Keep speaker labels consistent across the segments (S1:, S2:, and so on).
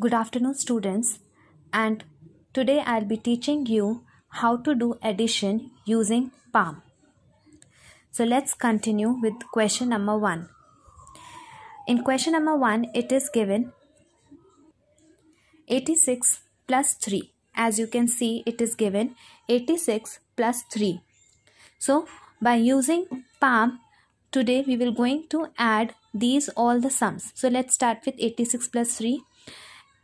S1: Good afternoon students and today I'll be teaching you how to do addition using palm. So let's continue with question number 1. In question number 1 it is given 86 plus 3. As you can see it is given 86 plus 3. So by using palm today we will going to add these all the sums. So let's start with 86 plus 3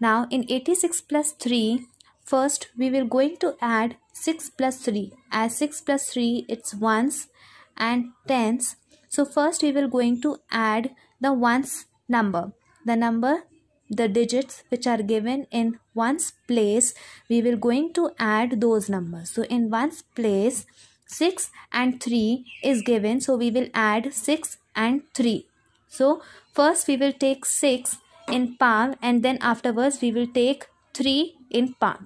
S1: now in 86 plus 3, first we will going to add 6 plus 3. As 6 plus 3 it's ones and tens. So first we will going to add the ones number. The number, the digits which are given in ones place, we will going to add those numbers. So in ones place, 6 and 3 is given. So we will add 6 and 3. So first we will take 6 in palm and then afterwards we will take 3 in palm.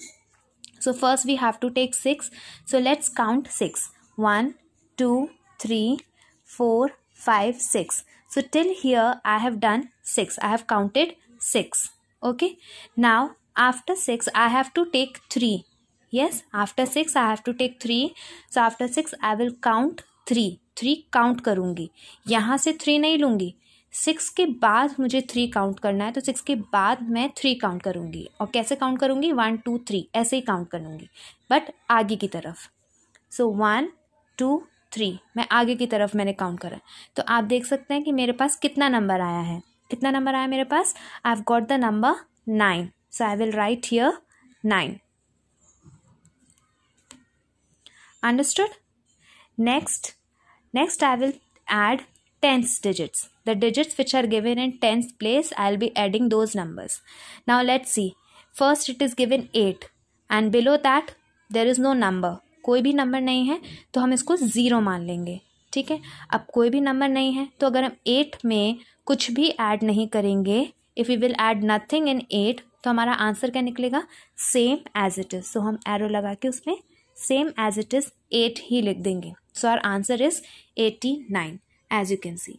S1: So first we have to take 6. So let's count 6. 1, 2, 3, 4, 5, 6. So till here I have done 6. I have counted 6. Okay. Now after 6 I have to take 3. Yes. After 6 I have to take 3. So after 6 I will count 3. 3 count करूँगी यहाँ से 3 नहीं लूँगी six के बाद मुझे three count करना है तो सिक्स के बाद मैं थ्री काउंट करूँगी और कैसे काउंट करूँगी वन टू थ्री ऐसे ही काउंट करूँगी बट आगे की तरफ सो वन टू थ्री मैं आगे की तरफ मैंने काउंट करा तो आप देख सकते हैं कि मेरे पास कितना नंबर आया है कितना नंबर आया मेरे पास I have got the number nine so I will write here nine understood next next I will add tens digits. The digits which are given in tens place, I'll be adding those numbers. Now let's see. First it is given 8 and below that there is no number. कोई भी number नहीं है तो हम इसको zero मान लेंगे ठीक है अब कोई भी नंबर नहीं है तो अगर हम एट में कुछ भी ऐड नहीं करेंगे if you will add nothing in eight तो हमारा आंसर क्या निकलेगा same as it is so हम एरो लगा के उसमें same as it is eight ही लिख देंगे so our answer is eighty nine as you can see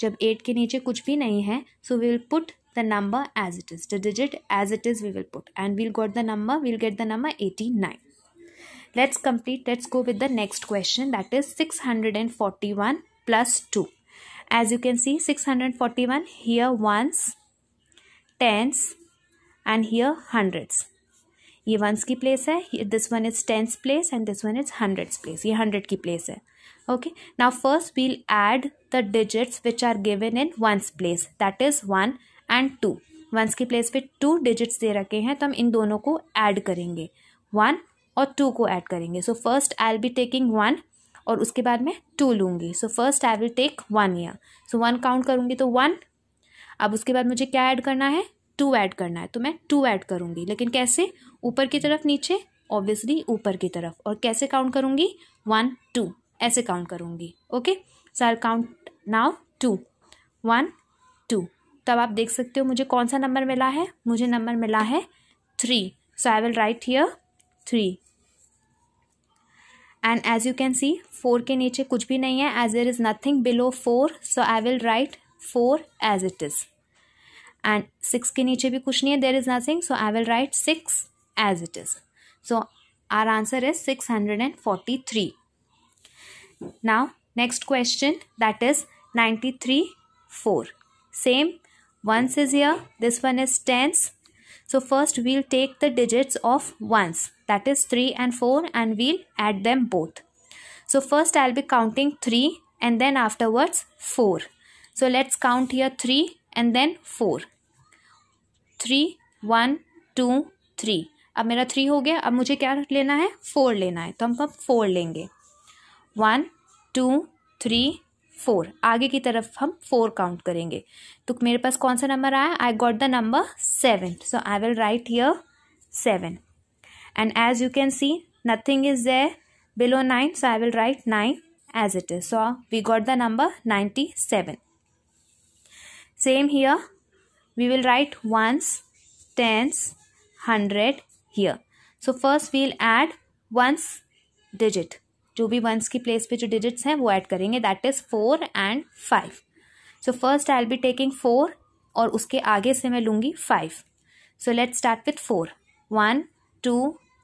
S1: जब एट के नीचे कुछ भी नहीं है so we will put the number as it is the digit as it is we will put and we'll got the number we'll get the number eighty nine let's complete let's go with the next question that is six hundred and forty one plus two as you can see six hundred forty one here ones tens and here hundreds ये ones की place है this one is tens place and this one is hundreds place ये hundred की place है okay now first we'll add the digits which are given in ones place that is one and two ones की place पे two digits दे रखे हैं तो हम इन दोनों को ऐड करेंगे वन और टू को ऐड करेंगे so first I will be taking one और उसके बाद मैं टू लूँगी so first I will take one here so one count करूँगी तो वन अब उसके बाद मुझे क्या ऐड करना है टू ऐड करना है तो मैं टू ऐड करूँगी लेकिन कैसे ऊपर की तरफ नीचे ऑब्वियसली ऊपर की तरफ और कैसे काउंट करूँगी वन टू ऐसे काउंट करूँगी okay so I count now two one two तब आप देख सकते हो मुझे कौन सा नंबर मिला है मुझे नंबर मिला है three so I will write here three and as you can see four के नीचे कुछ भी नहीं है as there is nothing below four so I will write four as it is And six ke niche bhi kuch nahi hai. There is nothing, so I will write six as it is. So our answer is six hundred and forty-three. now next question that is 93 4 same ones is here this one is tens so first we'll take the digits of ones that is 3 and 4 and we'll add them both so first i'll be counting 3 and then afterwards 4 so let's count here 3 and then four three one two three अब मेरा three हो गया अब मुझे क्या लेना है four लेना है तो हम अब फोर लेंगे वन टू थ्री फोर आगे की तरफ हम फोर काउंट करेंगे तो मेरे पास कौन सा नंबर आया I got the number seven so I will write here seven and as you can see nothing is there nine so I will write nine as it is so we got the number ninety seven same here we will write ones tens hundred here so first we'll add ones digit जो भी once की place पे जो digits हैं वो add करेंगे that is four and five so first I'll be taking four और उसके आगे से मैं लूँगी five so let start with four one two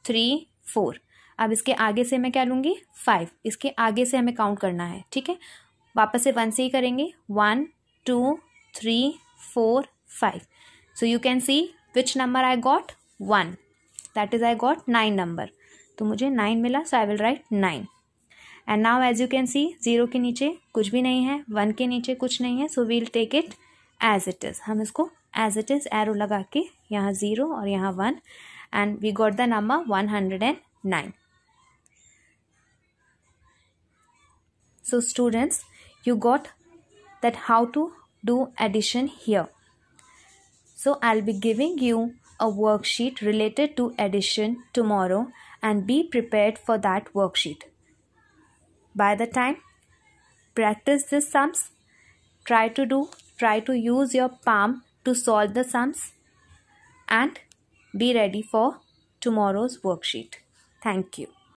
S1: three four अब इसके आगे से मैं क्या लूँगी फाइव इसके आगे से हमें काउंट करना है ठीक है वापस से वन से ही करेंगे one two three, four, five. So you can see which number I got? One. That is I got nine number. तो मुझे नाइन मिला so I will write nine and now as you can see zero के नीचे कुछ भी नहीं है one के नीचे कुछ नहीं है so we'll take it as it is हम इसको एज इट इज़ एरो लगा के यहाँ ज़ीरो और यहाँ one and we got the number one hundred and nine so students you got that how to do addition here. So I'll be giving you a worksheet related to addition tomorrow and be prepared for that worksheet. By the time, practice these sums. Try to do, try to use your palm to solve the sums and be ready for tomorrow's worksheet. Thank you.